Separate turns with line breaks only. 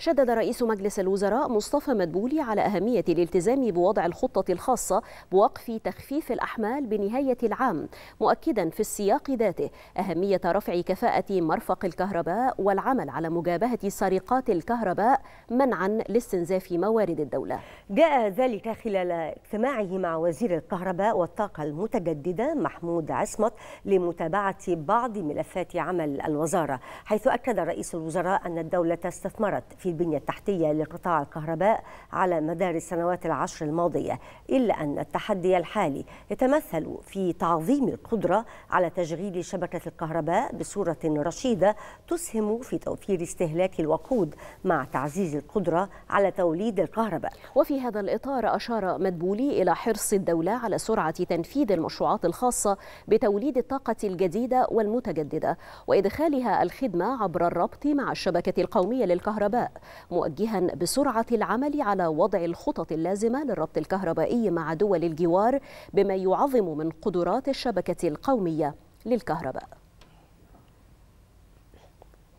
شدد رئيس مجلس الوزراء مصطفى مدبولي على أهمية الالتزام بوضع الخطة الخاصة بوقف تخفيف الأحمال بنهاية العام مؤكدا في السياق ذاته أهمية رفع كفاءة مرفق الكهرباء والعمل على مجابهة سرقات
الكهرباء منعا لاستنزاف موارد الدولة جاء ذلك خلال اجتماعه مع وزير الكهرباء والطاقة المتجددة محمود عصمت لمتابعة بعض ملفات عمل الوزارة حيث أكد رئيس الوزراء أن الدولة استثمرت في في البنية التحتية لقطاع الكهرباء على مدار السنوات العشر الماضية إلا أن التحدي الحالي يتمثل في تعظيم القدرة على تشغيل شبكة الكهرباء بصورة رشيدة تسهم في توفير استهلاك الوقود مع تعزيز القدرة على توليد الكهرباء وفي هذا الإطار أشار مدبولي
إلى حرص الدولة على سرعة تنفيذ المشروعات الخاصة بتوليد الطاقة الجديدة والمتجددة وإدخالها الخدمة عبر الربط مع الشبكة القومية للكهرباء موجها بسرعة العمل على وضع الخطط اللازمة للربط الكهربائي مع دول الجوار بما يعظم من قدرات الشبكة القومية للكهرباء